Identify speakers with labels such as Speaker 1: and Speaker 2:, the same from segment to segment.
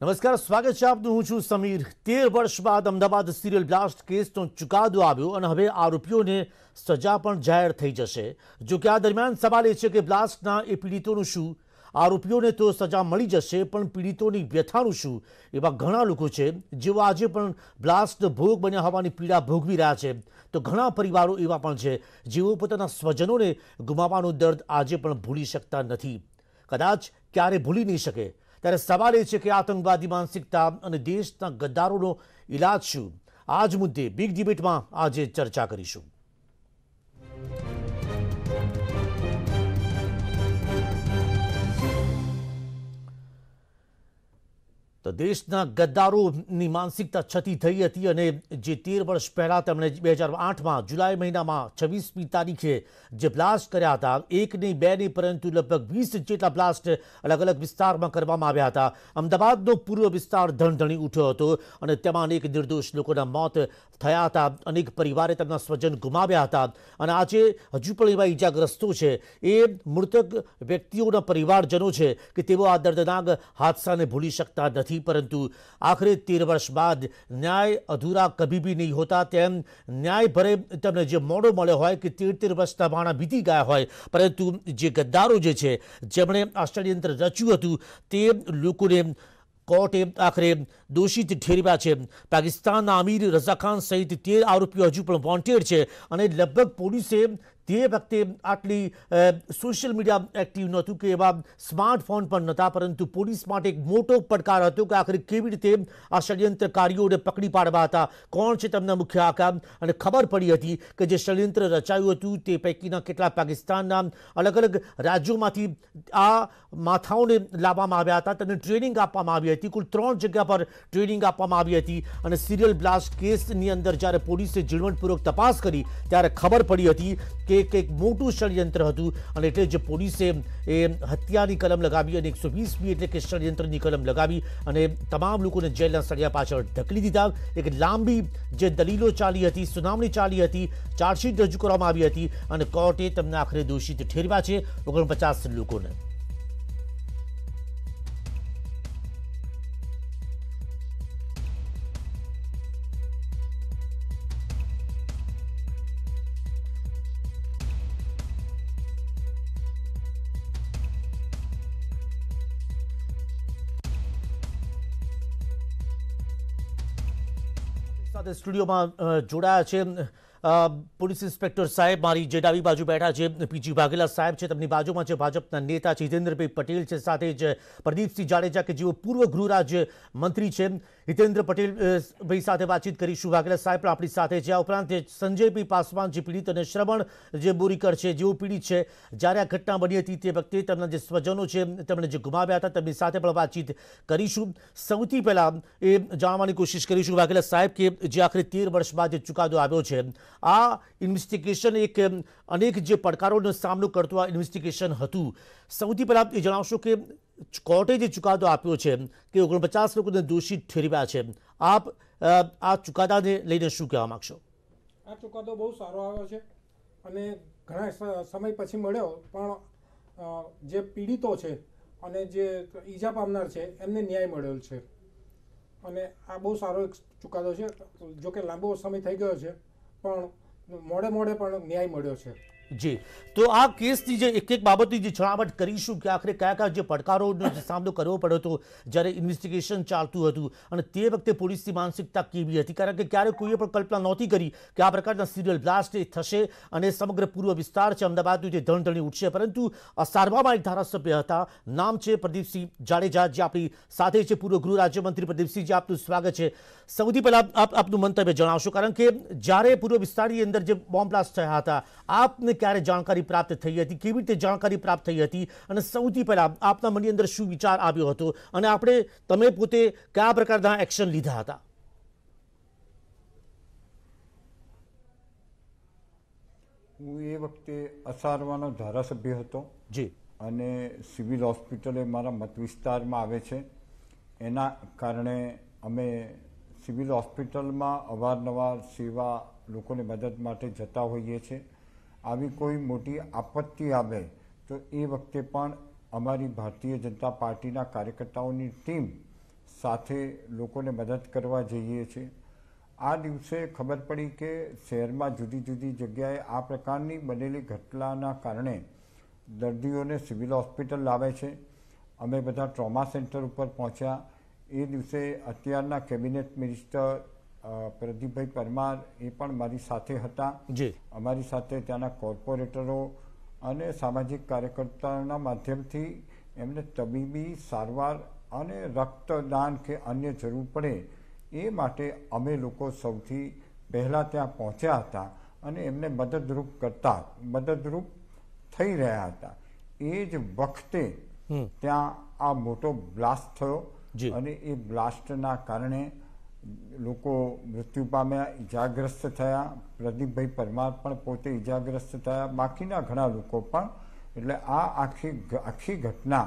Speaker 1: નમસ્કાર સ્વાગત છે આપનું હું છું સમીર તેર વર્ષ બાદ અમદાવાદ સિરિયલ બ્લાસ્ટ કેસનો ચુકાદો આવ્યો અને હવે આરોપીઓને સજા પણ જાહેર થઈ જશે જો કે આ દરમિયાન સવાલ એ છે કે બ્લાસ્ટના એ પીડિતોનું શું આરોપીઓને તો સજા મળી જશે પણ પીડિતોની વ્યથાનું શું એવા ઘણા લોકો છે જેઓ આજે પણ બ્લાસ્ટ ભોગ બન્યા હોવાની પીડા ભોગવી રહ્યા છે તો ઘણા પરિવારો એવા પણ છે જેઓ પોતાના સ્વજનોને ગુમાવવાનો દર્દ આજે પણ ભૂલી શકતા નથી કદાચ ક્યારે ભૂલી નહીં શકે ત્યારે સવાલ એ છે કે આતંકવાદી માનસિકતા અને દેશના ગદ્દારોનો ઇલાજ શું આ જ મુદ્દે બિગ ડિબેટમાં આજે ચર્ચા કરીશું તો દેશના ગદ્દારોની માનસિકતા છતી થઈ હતી અને જે તેર વર્ષ પહેલાં તેમણે બે હજાર આઠમાં જુલાઈ મહિનામાં છવ્વીસમી તારીખે જે બ્લાસ્ટ કર્યા હતા એક નહીં બે નહીં પરંતુ લગભગ વીસ જેટલા બ્લાસ્ટ અલગ અલગ વિસ્તારમાં કરવામાં આવ્યા હતા અમદાવાદનો પૂર્વ વિસ્તાર ધણધણી ઉઠ્યો હતો અને તેમાં અનેક નિર્દોષ લોકોના મોત થયા હતા અનેક પરિવારે તેમના સ્વજન ગુમાવ્યા હતા અને આજે હજુ પણ એવા ઈજાગ્રસ્તો છે એ મૃતક વ્યક્તિઓના પરિવારજનો છે કે તેઓ આ દર્દનાક હાદસાને ભૂલી શકતા નથી નથી પરંતુ આખરે તેર વર્ષ બાદ ન્યાય અધૂરા કભી બી નહીં હોતા તેમ ન્યાય ભરે તમને જે મોડો મળ્યો હોય કે તેર તેર વર્ષના માણા બીતી ગયા હોય પરંતુ જે ગદ્દારો જે છે જેમણે આ ષડયંત્ર રચ્યું હતું તે લોકોને કોર્ટે આખરે દોષિત ઠેરવ્યા છે પાકિસ્તાનના અમીર રઝાખાન સહિત તેર આરોપીઓ હજુ પણ વોન્ટેડ છે અને લગભગ પોલીસે તે વખતે આટલી સોશિયલ મીડિયા એક્ટિવ નહોતું કે એવા સ્માર્ટફોન પણ નહોતા પરંતુ પોલીસ માટે એક મોટો પડકાર હતો કે આખરે કેવી રીતે આ ષડયંત્રકારીઓને પકડી પાડવા હતા કોણ છે તેમના મુખ્ય આકામ અને ખબર પડી હતી કે જે ષડયંત્ર રચાયું હતું તે પૈકીના કેટલા પાકિસ્તાનના અલગ અલગ રાજ્યોમાંથી આ માથાઓને લાવવામાં આવ્યા હતા તેમને ટ્રેનિંગ આપવામાં આવી હતી કુલ ત્રણ જગ્યા પર ટ્રેનિંગ આપવામાં આવી હતી અને સિરિયલ બ્લાસ્ટ કેસની અંદર જ્યારે પોલીસે ઝીણવટપૂર્વક તપાસ કરી ત્યારે ખબર પડી હતી કે એક એક મોટું ષડયંત્ર હતું અને એટલે જ પોલીસે એ હત્યાની કલમ લગાવી અને એકસો વીસમી એટલે કે ષડયંત્રની કલમ લગાવી અને તમામ લોકોને જેલના સળિયા પાછળ ઢકલી દીધા એક લાંબી જે દલીલો ચાલી હતી સુનાવણી ચાલી હતી ચાર્જશીટ રજૂ કરવામાં આવી હતી અને કોર્ટે તમને આખરે દોષિત ઠેરવ્યા છે ઓગણપચાસ લોકોને સાથે સ્ટુડિયોમાં જોડાયા છે પોલીસ ઇન્સ્પેક્ટર સાહેબ મારી જે ડાબી બાજુ બેઠા છે પીજી વાઘેલા સાહેબ છે તેમની બાજુમાં છે ભાજપના નેતા જીતેન્દ્રભાઈ પટેલ છે સાથે જ પ્રદીપસિંહ જાડેજા કે જેઓ પૂર્વ ગૃહ રાજ્ય મંત્રી છે હિતેન્દ્ર પટેલ ભાઈ સાથે વાતચીત કરીશું વાઘેલા સાહેબ પણ આપણી સાથે છે આ ઉપરાંત સંજય પી પાસવાન જે પીડિત અને શ્રવણ જે બોરીકર છે જેવું પીડિત છે જ્યારે આ ઘટના બની હતી તે વખતે તેમના જે સ્વજનો છે તેમણે જે ગુમાવ્યા હતા તેમની સાથે પણ વાતચીત કરીશું સૌથી પહેલાં એ જાણવાની કોશિશ કરીશું વાઘેલા સાહેબ કે જે આખરે તેર વર્ષ બાદ જે ચુકાદો આવ્યો છે આ ઇન્વેસ્ટિગેશન એક અનેક જે પડકારોનો સામનો કરતું આ ઇન્વેસ્ટિગેશન હતું સૌથી પહેલાં એ જણાવશો કે કોર્ટે જે ચુકાદો આપ્યો છે કે ઓગણપચાસ લોકોને દોષિત ઠેરવ્યા છે આપ આ ચુકાદાને લઈને શું કહેવા માગશો
Speaker 2: આ ચુકાદો બહુ સારો આવ્યો છે અને ઘણા સમય પછી મળ્યો પણ જે પીડિતો છે અને જે ઈજા પામનાર છે એમને ન્યાય મળેલ છે અને આ બહુ સારો એક ચુકાદો છે જોકે લાંબો સમય થઈ ગયો છે
Speaker 1: પણ મોડે મોડે પણ ન્યાય મળ્યો છે જી તો આ કેસની જે એક એક બાબતની જે છણાવટ કરીશું કે આખરે કયા કયા જે પડકારોનો સામનો કરવો પડ્યો હતો જ્યારે ઇન્વેસ્ટિગેશન ચાલતું હતું અને તે વખતે પોલીસની માનસિકતા કેવી હતી કારણ કે ક્યારેય કોઈએ પણ કલ્પના નહોતી કરી કે આ પ્રકારના સિરિયલ બ્લાસ્ટ થશે અને સમગ્ર પૂર્વ વિસ્તાર છે અમદાવાદનું જે ધણધણી ઉઠશે પરંતુ સારવામાં એક ધારાસભ્ય હતા નામ છે પ્રદીપસિંહ જાડેજા જે આપણી સાથે છે પૂર્વ ગૃહ રાજ્યમંત્રી પ્રદીપસિંહ જે આપનું સ્વાગત છે સૌથી પહેલાં આપ આપનું મંતવ્ય જણાવશો કારણ કે જ્યારે પૂર્વ વિસ્તારની અંદર જે બોમ્બ બ્લાસ્ટ થયા હતા આપને ક્યારે જાણકારી પ્રાપ્ત થઈ હતી કેવી રીતે જાણકારી પ્રાપ્ત થઈ હતી અને સૌથી પહેલાં આપના મનની અંદર શું વિચાર આવ્યો હતો અને આપણે તમે પોતે કયા પ્રકારના એક્શન લીધા હતા
Speaker 3: હું એ વખતે અસારવાનો ધારાસભ્ય હતો જે અને સિવિલ હોસ્પિટલ એ મારા મત વિસ્તારમાં આવે છે એના કારણે અમે સિવિલ હોસ્પિટલમાં અવારનવાર સેવા લોકોને મદદ માટે જતા હોઈએ છીએ આવી કોઈ મોટી આપત્તિ આવે તો એ વખતે પણ અમારી ભારતીય જનતા પાર્ટીના કાર્યકર્તાઓની ટીમ સાથે લોકોને મદદ કરવા જઈએ છીએ આ દિવસે ખબર પડી કે શહેરમાં જુદી જુદી જગ્યાએ આ પ્રકારની બનેલી ઘટનાના કારણે દર્દીઓને સિવિલ હોસ્પિટલ લાવે છે અમે બધા ટ્રોમા સેન્ટર ઉપર પહોંચ્યા એ દિવસે અત્યારના કેબિનેટ મિનિસ્ટર પ્રદીપભાઈ પરમાર એ પણ મારી સાથે હતા જી અમારી સાથે ત્યાંના કોર્પોરેટરો અને સામાજિક કાર્યકર્તાઓના માધ્યમથી એમને તબીબી સારવાર અને રક્તદાન કે અન્ય જરૂર પડે એ માટે અમે લોકો સૌથી પહેલાં ત્યાં પહોંચ્યા હતા અને એમને મદદરૂપ કરતા મદદરૂપ થઈ રહ્યા હતા એ જ વખતે ત્યાં આ મોટો બ્લાસ્ટ થયો અને એ બ્લાસ્ટના કારણે લોકો મૃત્યુ પામ્યા ઇજાગ્રસ્ત થયા પ્રદીપભાઈ પરમાર પણ પોતે ઇજાગ્રસ્ત થયા બાકીના ઘણા લોકો પણ એટલે આ આખી આખી ઘટના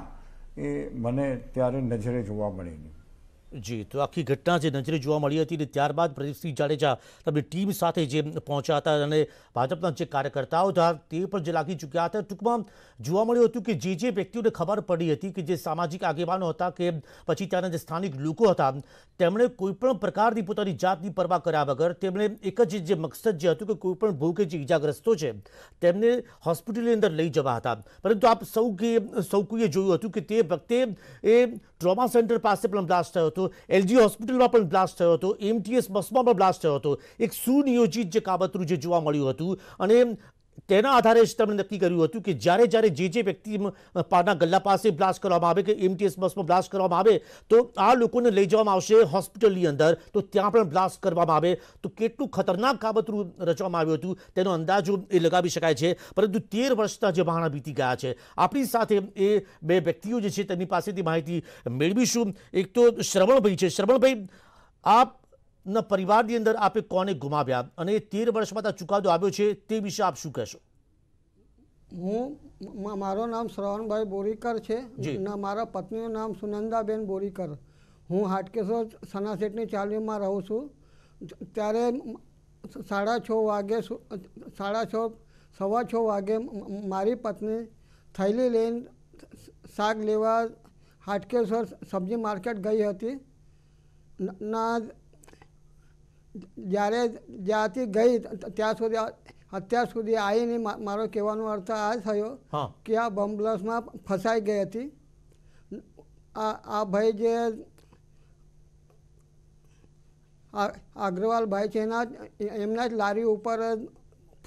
Speaker 3: એ મને ત્યારે નજરે જોવા મળેલી
Speaker 1: જી તો આખી ઘટના જે નજરે જોવા મળી હતી અને ત્યારબાદ પ્રદીપસિંહ જાડેજા તેમની ટીમ સાથે જે પહોંચ્યા હતા અને ભાજપના જે કાર્યકર્તાઓ હતા તે પણ જે લાગી ચૂક્યા હતા ટૂંકમાં જોવા મળ્યું હતું કે જે જે વ્યક્તિઓને ખબર પડી હતી કે જે સામાજિક આગેવાનો હતા કે પછી ત્યાંના જે સ્થાનિક લોકો હતા તેમણે કોઈપણ પ્રકારની પોતાની જાતની પરવા કર્યા વગર તેમણે એક જ જે મકસદ જે હતું કે કોઈપણ ભૂકે જે ઈજાગ્રસ્તો છે તેમને હોસ્પિટલની અંદર લઈ જવા હતા પરંતુ આપ સૌ કે સૌ કોઈએ જોયું હતું કે તે વખતે એ ટ્રોમા સેન્ટર પાસે પણ બ્લાસ્ટ થયો હતો એલજી હોસ્પિટલમાં પણ બ્લાસ્ટ થયો હતો એમટીએસ બસમાં પણ બ્લાસ્ટ થયો હતો એક સુનિયોજિત જે કાબતરું જે જોવા મળ્યું હતું અને તેના આધારે જ તેમણે નક્કી કર્યું હતું કે જ્યારે જ્યારે જે જે વ્યક્તિ પાના ગલ્લા પાસે બ્લાસ્ટ કરવામાં આવે કે એમટીએસ બસમાં બ્લાસ્ટ કરવામાં આવે તો આ લોકોને લઈ જવામાં આવશે હોસ્પિટલની અંદર તો ત્યાં પણ બ્લાસ્ટ કરવામાં આવે તો કેટલું ખતરનાક કાબતરું રચવામાં આવ્યું હતું તેનો અંદાજો એ લગાવી શકાય છે પરંતુ તેર વર્ષના જે મહાણા બીતી ગયા છે આપણી સાથે એ બે વ્યક્તિઓ જે છે તેમની પાસેથી માહિતી મેળવીશું એક તો શ્રવણભાઈ છે શ્રવણભાઈ આપ ના પરિવારની અંદર આપે કોને ગુમાવ્યા અને એ તેર વર્ષમાં ત્યાં ચુકાદો આવ્યો છે તે વિશે આપ શું કહેશો
Speaker 4: હું મારું નામ શ્રવણભાઈ બોરીકર છે મારા પત્નીનું નામ સુનંદાબેન બોરીકર હું હાટકેશ્વર સના શેઠની ચાલીમાં રહું છું ત્યારે સાડા છ વાગે સાડા છ સવા છ વાગે મારી પત્ની થૈલી લઈને શાક લેવા હાટકેશ્વર સબ્જી માર્કેટ ગઈ હતી ના જ્યારે જ્યાંથી ગઈ ત્યાં સુધી અત્યાર સુધી આવીને મારો કહેવાનો અર્થ આ થયો કે આ બમ્બલસમાં ફસાઈ ગઈ હતી આ આ ભાઈ જે અગ્રવાલ ભાઈ છે એના એમના જ લારી ઉપર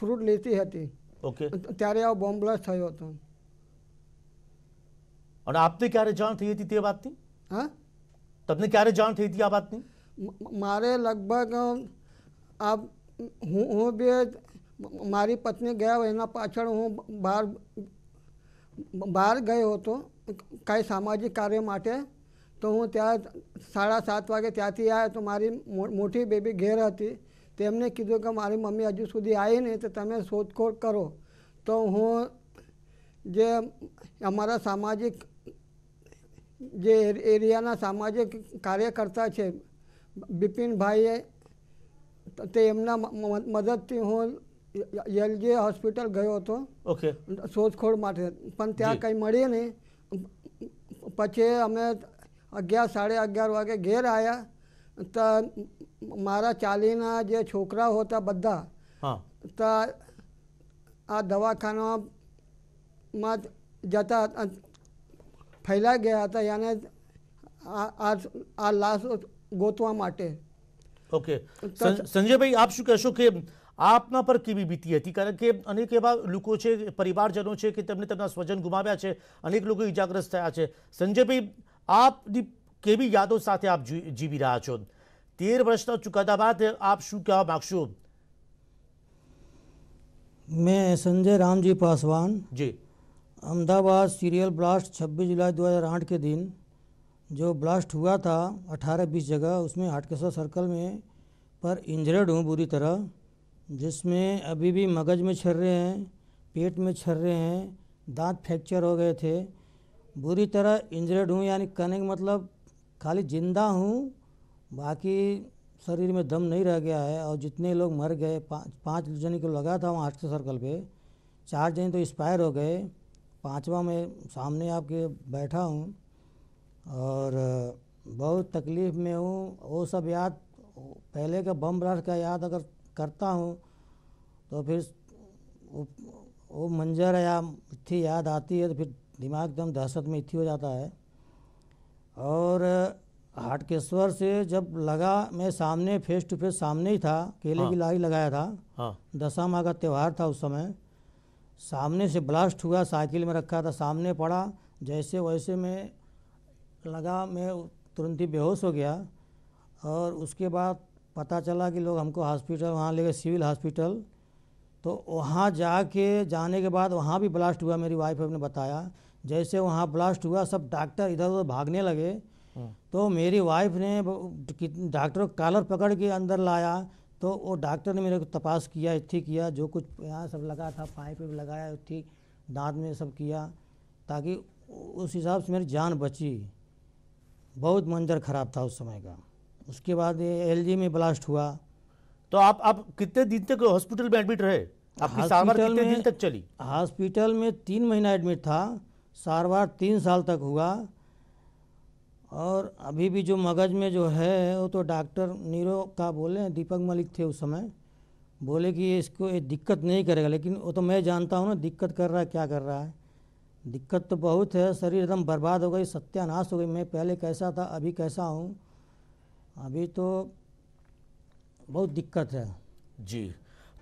Speaker 4: ફ્રૂટ લેતી હતી ઓકે ત્યારે આ બોમ્બલસ થયો હતો
Speaker 1: અને આપને ક્યારે જાણ થઈ હતી તે વાતની
Speaker 4: હા તમને ક્યારે જાણ થઈ હતી આ વાતની મારે લગભગ આ હું હું બે મારી પત્ની ગયા હોય એના પાછળ હું બહાર બહાર ગયો હતો કાંઈ સામાજિક કાર્ય માટે તો હું ત્યાં સાડા સાત વાગે ત્યાંથી આવ્યો તો મારી મોટી બેબી ઘેર હતી તેમણે કીધું કે મારી મમ્મી હજુ સુધી આવી નહીં તો તમે શોધખોળ કરો તો હું જે અમારા સામાજિક જે એરિયાના સામાજિક કાર્યકર્તા છે બિપિનભાઈએ તે એમના મદદથી હું એલજી હોસ્પિટલ ગયો હતો ઓકે શોધખોળ માટે પણ ત્યાં કંઈ મળીએ નહીં પછી અમે અગિયાર સાડા અગિયાર વાગે ઘેર આવ્યા તો મારા ચાલીના જે છોકરાઓ હતા બધા તો આ દવાખાનામાં જતા ફેલાઈ ગયા હતા એને આ આ લાશ गोतवा
Speaker 1: संजय भाई आप शू कहो कि आपना पर केवी बीती थी कारण के अनेक एवं लोग परिवारजनों के तमने तम स्वजन गुमाव्या है अनेक लोग इजाग्रस्त थे संजय भाई आप केवी यादों साथ आप जीवी रहा छो वर्ष चुकादा बाद आप शू कह मागशो
Speaker 5: मैं संजय रामजी पासवान जी अहमदाबाद सीरियल ब्लास्ट 26 जुलाई 2008 के दिन जो ब्लास्ट हुआ था अठारह बीस जगह उसमें हाटकेश्वर सर्कल में पर इंजर्ड हूँ बुरी तरह जिसमें अभी भी मगज में छर रहे हैं पेट में छर रहे हैं दांत फ्रैक्चर हो गए थे बुरी तरह इंजर्ड हूँ यानी कहने का मतलब खाली जिंदा हूँ बाकी शरीर में दम नहीं रह गया है और जितने लोग मर गए पाँच पाँच जने को लगा था वहाँ हाटकेश्वर सर्कल पर चार जने तो एक्सपायर हो गए पाँचवा में सामने आपके बैठा हूँ और बहुत तकलीफ़ में हूँ वो सब याद पहले का बम ब्लास्ट का याद अगर करता हूँ तो फिर वो, मंजर या मिट्टी याद आती है तो फिर दिमाग एकदम दहशत में इतनी हो जाता है और हाटकेश्वर से जब लगा मैं सामने फेस टू फेस सामने ही था केले हाँ। की लाई लगाया था हाँ। दशा माँ का त्यौहार था उस समय सामने से ब्लास्ट हुआ साइकिल में रखा था सामने पड़ा जैसे वैसे मैं लगा मैं तुरंत ही बेहोश हो गया और उसके बाद पता चला कि लोग हमको हॉस्पिटल वहाँ ले गए सिविल हॉस्पिटल तो वहाँ जा के जाने के बाद वहाँ भी ब्लास्ट हुआ मेरी वाइफ ने बताया जैसे वहाँ ब्लास्ट हुआ सब डॉक्टर इधर उधर भागने लगे हाँ। तो मेरी वाइफ ने डॉक्टर को कालर पकड़ के अंदर लाया तो वो डॉक्टर ने मेरे को तपास किया इतनी किया जो कुछ यहाँ सब लगा था पाइप लगाया इत्थी दांत में सब किया ताकि उस हिसाब से मेरी जान बची बहुत मंजर ख़राब था उस समय का उसके बाद एल में ब्लास्ट हुआ तो आप आप कितने दिन तक हॉस्पिटल में एडमिट रहे हॉस्पिटल में कितने दिन तक चली हॉस्पिटल में तीन महीना एडमिट था सारवार तीन साल तक हुआ और अभी भी जो मगज में जो है वो तो डॉक्टर नीरो का बोले दीपक मलिक थे उस समय बोले कि इसको ये दिक्कत नहीं करेगा लेकिन वो तो मैं जानता हूँ ना दिक्कत कर रहा है क्या कर रहा है दिक्कत तो बहुत है शरीर एकदम बर्बाद हो गई सत्यानाश हो गई मैं पहले कैसा था अभी कैसा हूँ अभी तो બહુ દિક્કત છે જી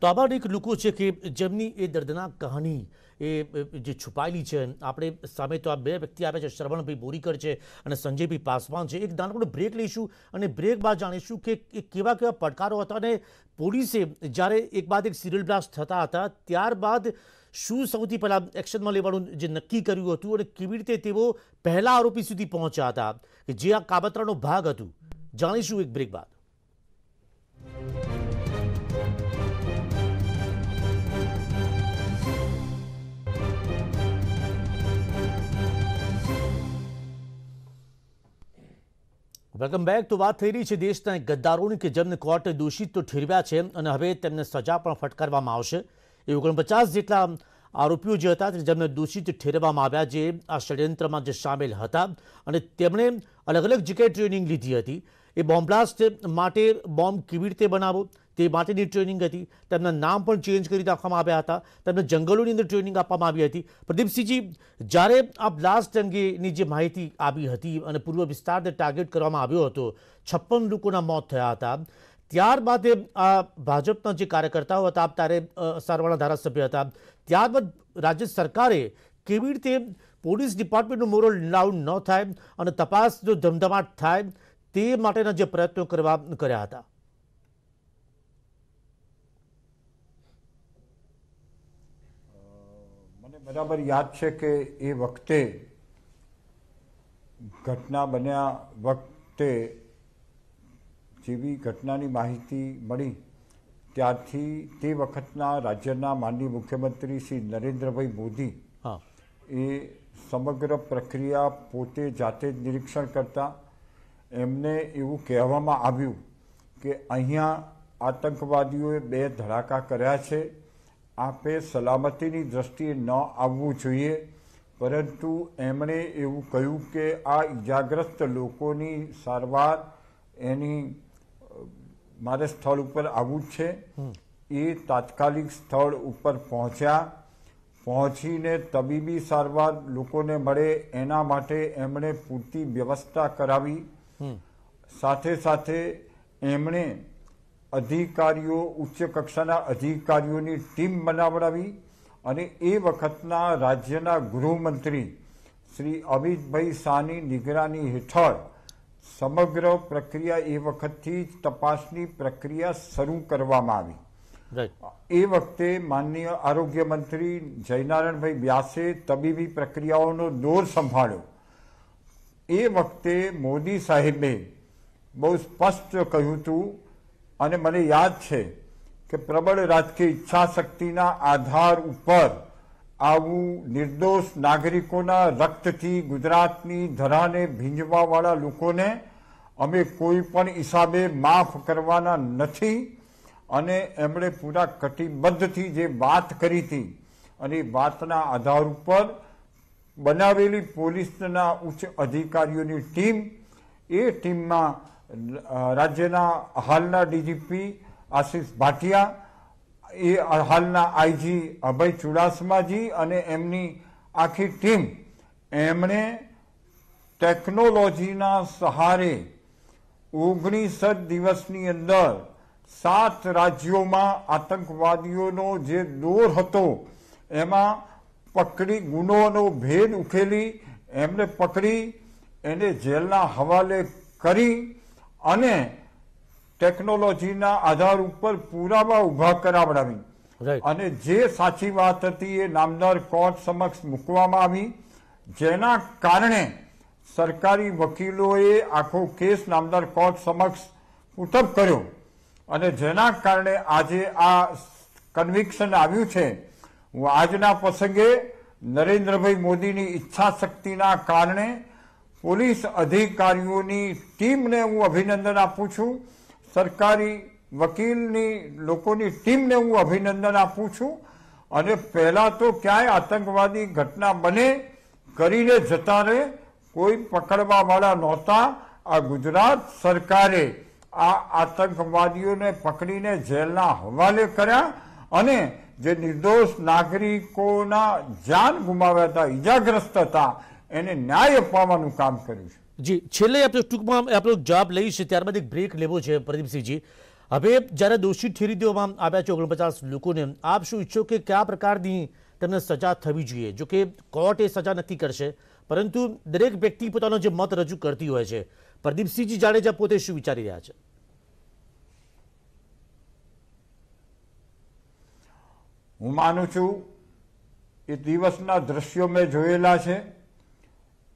Speaker 1: તો આભાર એક લોકો છે કે જેમની એ દર્દના કહાની એ જે છુપાયેલી છે આપણે સામે તો આ બે વ્યક્તિ આવ્યા છે શ્રવણભાઈ બોરીકર છે અને સંજયભાઈ પાસવાન છે એક નાનકડો બ્રેક લઈશું અને બ્રેક બાદ જાણીશું કે કેવા કેવા પડકારો હતા અને પોલીસે જ્યારે એક બાદ એક સિરિયલ બ્લાસ્ટ થતા હતા ત્યારબાદ શું સૌથી પહેલાં એક્શનમાં લેવાનું જે નક્કી કર્યું હતું અને કેવી રીતે તેઓ પહેલા આરોપી સુધી પહોંચ્યા હતા કે જે આ કાબતરાનો ભાગ હતું જાણીશું એક બ્રેક બાદ વેલકમ બેક તો વાત થઈ રહી છે દેશના ગદ્દારોની કે જેમને કોર્ટે દોષિત તો ઠેરવ્યા છે અને હવે તેમને સજા પણ ફટકારવામાં આવશે એ ઓગણપચાસ જેટલા આરોપીઓ જે હતા જેમને દોષિત ઠેરવવામાં આવ્યા જે આ ષડયંત્રમાં જે સામેલ હતા અને તેમણે અલગ અલગ જગ્યાએ ટ્રેનિંગ લીધી હતી એ બોમ્બલાસ્ટ માટે બોમ્બ કેવી રીતે બનાવો તે માટેની ટ્રેનિંગ હતી તેમના નામ પણ ચેન્જ કરી રાખવામાં આવ્યા હતા તેમને જંગલોની અંદર ટ્રેનિંગ આપવામાં આવી હતી પ્રદીપસિંહજી જ્યારે આ બ્લાસ્ટ અંગેની જે માહિતી આવી હતી અને પૂર્વ વિસ્તારને ટાર્ગેટ કરવામાં આવ્યો હતો છપ્પન લોકોના મોત થયા હતા ત્યારબાદ એ ભાજપના જે કાર્યકર્તાઓ હતા તારે સારવાળા ધારાસભ્ય હતા ત્યારબાદ રાજ્ય સરકારે કેવી રીતે પોલીસ ડિપાર્ટમેન્ટનું મોરલ ડાઉન ન થાય અને તપાસ જો ધમધમાટ થાય તે માટેના જે પ્રયત્નો કરવા કર્યા હતા મને બરાબર યાદ છે કે
Speaker 3: એ વખતે ઘટના બન્યા વખતે જેવી ઘટનાની માહિતી મળી ત્યારથી તે વખતના રાજ્યના માનનીય મુખ્યમંત્રી શ્રી નરેન્દ્રભાઈ મોદી એ સમગ્ર પ્રક્રિયા પોતે જાતે જ નિરીક્ષણ કરતા એમને એવું કહેવામાં આવ્યું કે અહીંયા આતંકવાદીઓએ બે ધડાકા કર્યા છે આપે સલામતીની દ્રષ્ટિએ ન આવવું જોઈએ પરંતુ એમણે એવું કહ્યું કે આ ઈજાગ્રસ્ત લોકોની સારવાર એની મારે સ્થળ ઉપર આવવું જ છે એ તાત્કાલિક સ્થળ ઉપર પહોંચ્યા પહોંચીને તબીબી સારવાર લોકોને મળે એના માટે એમણે પૂરતી વ્યવસ્થા કરાવી સાથે સાથે એમણે અધિકારીઓ ઉચ્ચ કક્ષાના અધિકારીઓની ટીમ બનાવડાવી અને એ વખતના રાજ્યના ગૃહમંત્રી શ્રી અમિતભાઈ શાહની નિગરાની હેઠળ સમગ્ર પ્રક્રિયા એ વખતથી તપાસની પ્રક્રિયા શરૂ કરવામાં આવી એ વખતે માનનીય આરોગ્ય મંત્રી જયનારાયણભાઈ વ્યાસે તબીબી પ્રક્રિયાઓનો દોર સંભાળ્યો એ વખતે મોદી સાહેબે બહુ સ્પષ્ટ કહ્યું હતું અને મને યાદ છે કે પ્રબળ રાજકીય ઈચ્છાશક્તિના આધાર ઉપર આવું નિર્દોષ નાગરિકોના રક્તથી ગુજરાતની ધરાને ભીંજવાવાળા લોકોને અમે કોઈ પણ હિસાબે માફ કરવાના નથી અને એમણે પૂરા કટિબદ્ધથી જે વાત કરી હતી અને એ વાતના આધાર ઉપર બનાવેલી પોલીસના ઉચ્ચ અધિકારીઓની ટીમ એ ટીમમાં રાજ્યના હાલના ડીજીપી આશિષ ભાટિયા એ હાલના આઈજી અભય ચુડાસમાજી અને એમની આખી ટીમ એમણે ટેકનોલોજીના સહારે ઓગણીસ જ દિવસની અંદર સાત રાજ્યોમાં આતંકવાદીઓનો જે દોર હતો એમાં પકડી ગુનોનો ભેદ ઉકેલી એમને પકડી એને જેલના હવાલે કરી અને ટેકનોલોજીના આધાર ઉપર પુરાવા ઉભા કરાવડાવી અને જે સાચી વાત હતી એ નામદાર કોર્ટ સમક્ષ મૂકવામાં આવી જેના કારણે સરકારી વકીલોએ આખો કેસ નામદાર કોર્ટ સમક્ષ પુટઅપ કર્યો અને જેના કારણે આજે આ કન્વિક્શન આવ્યું છે હું આજના પ્રસંગે નરેન્દ્રભાઈ મોદીની ઈચ્છા શક્તિના કારણે પોલીસ અધિકારીઓની ટીમને હું અભિનંદન આપું છું સરકારી વકીલની લોકોની ટીમને હું અભિનંદન આપું છું અને પહેલાં તો ક્યાંય આતંકવાદી ઘટના બને કરીને જતા રહે કોઈ પકડવાવાળા નહોતા આ ગુજરાત સરકારે આ આતંકવાદીઓને પકડીને જેલના હવાલે કર્યા અને જે નિર્દોષ નાગરિકોના જાન ગુમાવ્યા હતા ઇજાગ્રસ્ત
Speaker 1: હતા એને ન્યાય અપાવવાનું કામ કર્યું છે જી છેલ્લે આપણે ટૂંકમાં આપણો જવાબ લઈશ ત્યારબાદ એક બ્રેક લેવો છે પ્રદીપસિંહજી હવે જ્યારે દોષિત ઠેરી દેવામાં આવ્યા છે ઓગણપચાસ લોકોને આપ શું ઈચ્છો કે કયા પ્રકારની તેમને સજા થવી જોઈએ જો કે કોર્ટ એ સજા નક્કી કરશે પરંતુ દરેક વ્યક્તિ પોતાનો જે મત રજૂ કરતી હોય છે પ્રદીપસિંહજી જાડેજા પોતે શું વિચારી રહ્યા છે
Speaker 3: હું માનું છું એ દિવસના દ્રશ્યો મેં જોયેલા છે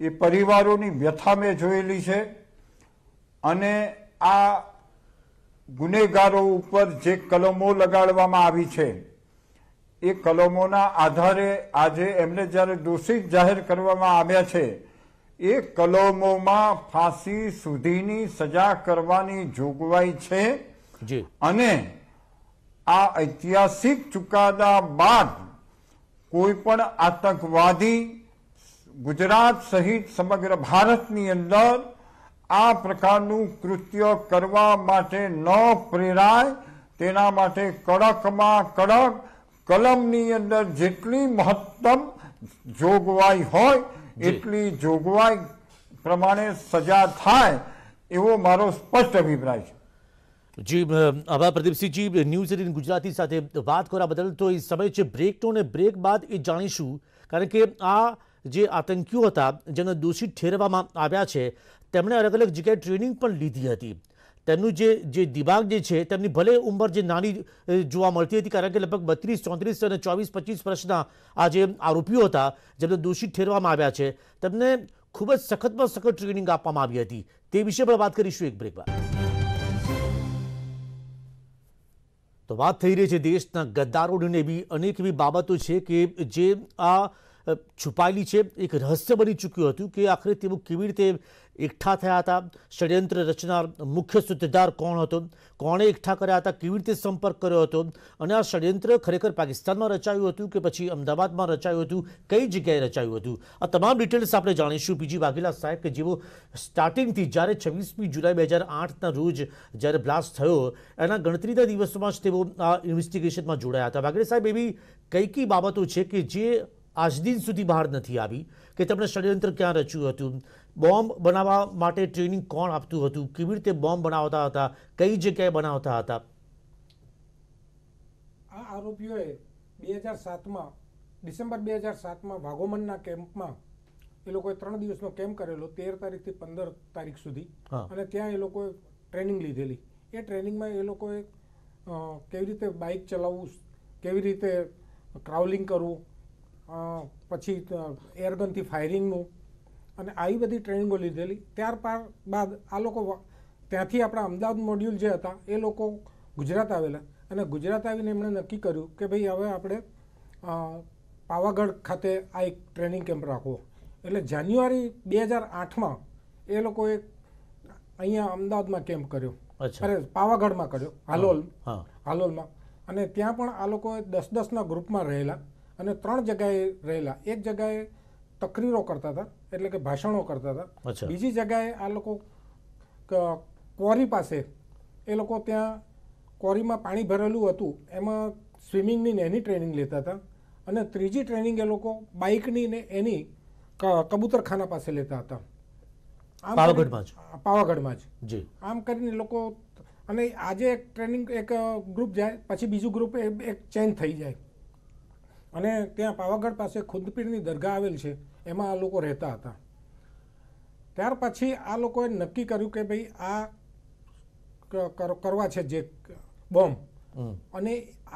Speaker 3: એ પરિવારોની વ્યથા મેં જોયેલી છે અને આ ગુનેગારો ઉપર જે કલમો લગાડવામાં આવી છે એ કલમોના આધારે આજે એમને જ્યારે દોષિત જાહેર કરવામાં આવ્યા છે એ કલમોમાં ફાંસી સુધીની સજા કરવાની જોગવાઈ છે અને આ ઐતિહાસિક ચુકાદા બાદ કોઈ પણ આતંકવાદી ગુજરાત સહિત સમગ્ર ભારતની અંદર આ પ્રકારનું કૃત્ય કરવા માટે ન પ્રેરાય તેના માટે કડકમાં કડક કલમની અંદર જેટલી મહત્તમ જોગવાઈ હોય એટલી જોગવાઈ પ્રમાણે સજા થાય એવો
Speaker 1: મારો સ્પષ્ટ અભિપ્રાય છે જી આભાર પ્રદીપસિંહજી ન્યૂઝ એટીન ગુજરાતી સાથે વાત કરવા બદલ તો એ સમય છે બ્રેકનો અને બ્રેક બાદ એ જાણીશું કારણ કે આ જે આતંકીઓ હતા જેને દોષિત ઠેરવામાં આવ્યા છે તેમણે અલગ અલગ જગ્યાએ ટ્રેનિંગ પણ લીધી હતી તેમનું જે જે દિમાગ જે છે તેમની ભલે ઉંમર જે નાની જોવા મળતી હતી કારણ કે લગભગ બત્રીસ ચોત્રીસ અને ચોવીસ પચીસ વર્ષના આ જે આરોપીઓ હતા જેમને દોષિત ઠેરવામાં આવ્યા છે તેમને ખૂબ જ સખતમાં સખત ટ્રેનિંગ આપવામાં આવી હતી તે વિશે પણ વાત કરીશું એક બ્રેક તો વાત થઈ રહી છે દેશના ગદ્દારોની એવી અનેક એવી બાબતો છે કે જે આ છુપાયેલી છે એક રહસ્ય બની ચૂક્યું હતું કે આખરે તેઓ કેવી રીતે એકઠા થયા હતા ષડયંત્ર રચનાર મુખ્ય સૂત્રધાર કોણ હતો કોણે એકઠા કર્યા હતા કેવી રીતે સંપર્ક કર્યો હતો અને આ ષડયંત્ર ખરેખર પાકિસ્તાનમાં રચાયું હતું કે પછી અમદાવાદમાં રચાયું હતું કઈ જગ્યાએ રચાયું હતું આ તમામ ડિટેલ્સ આપણે જાણીશું પીજી વાઘેલા સાહેબ કે જેઓ સ્ટાર્ટિંગથી જ્યારે છવ્વીસમી જુલાઈ બે હજાર આઠના રોજ જ્યારે બ્લાસ્ટ થયો એના ગણતરીના દિવસોમાં જ તેઓ આ ઇન્વેસ્ટિગેશનમાં જોડાયા હતા વાઘેલા સાહેબ એવી કઈ કઈ બાબતો છે કે જે આજ દિન સુધી બહાર નથી આવી કે તમને ષડયંત્ર ક્યાં રચ્યું હતું બોમ્બ બનાવવા માટે ટ્રેનિંગ કોણ આપતું હતું કેવી રીતે બોમ્બ બનાવતા હતા કઈ જગ્યાએ બનાવતા હતા
Speaker 2: આ આરોપીઓએ બે હજાર સાતમાં ડિસેમ્બર બે હજાર સાતમાં વાઘોમનના કેમ્પમાં એ લોકોએ ત્રણ દિવસનો કેમ્પ કરેલો તેર તારીખથી પંદર તારીખ સુધી અને ત્યાં એ લોકોએ ટ્રેનિંગ લીધેલી એ ટ્રેનિંગમાં એ લોકોએ કેવી રીતે બાઇક ચલાવવું કેવી રીતે ક્રાઉલિંગ કરવું પછી એરગનથી ફાયરિંગનું અને આવી બધી ટ્રેનિંગો લીધેલી ત્યાર બાદ આ લોકો ત્યાંથી આપણા અમદાવાદ મોડ્યુલ જે હતા એ લોકો ગુજરાત આવેલા અને ગુજરાત આવીને એમણે નક્કી કર્યું કે ભાઈ હવે આપણે પાવાગઢ ખાતે આ એક ટ્રેનિંગ કેમ્પ રાખવો એટલે જાન્યુઆરી બે હજાર આઠમાં એ લોકોએ અહીંયા અમદાવાદમાં કેમ્પ કર્યો અરે પાવાગઢમાં કર્યો હાલોલ હાલોલમાં અને ત્યાં પણ આ લોકોએ દસ દસના ગ્રુપમાં રહેલા અને ત્રણ જગ્યાએ રહેલા એક જગ્યાએ તકરીરો કરતા હતા એટલે કે ભાષણો કરતા હતા બીજી જગ્યાએ આ લોકો કોરી પાસે એ લોકો ત્યાં કોરીમાં પાણી ભરેલું હતું એમાં સ્વિમિંગની ને એની ટ્રેનિંગ લેતા હતા અને ત્રીજી ટ્રેનિંગ એ લોકો બાઇકની ને એની કબૂતરખાના પાસે લેતા હતા પાવાગઢમાં જ પાવાગઢમાં જી આમ કરીને લોકો અને આજે એક ટ્રેનિંગ એક ગ્રુપ જાય પછી બીજું ગ્રુપ એક ચેન્જ થઈ જાય અને ત્યાં પાવાગઢ પાસે ખુદપીરની દરગાહ આવેલ છે એમાં આ લોકો રહેતા હતા ત્યાર પછી આ લોકોએ નક્કી કર્યું કે ભાઈ આ કરવા છે જે બોમ્બ અને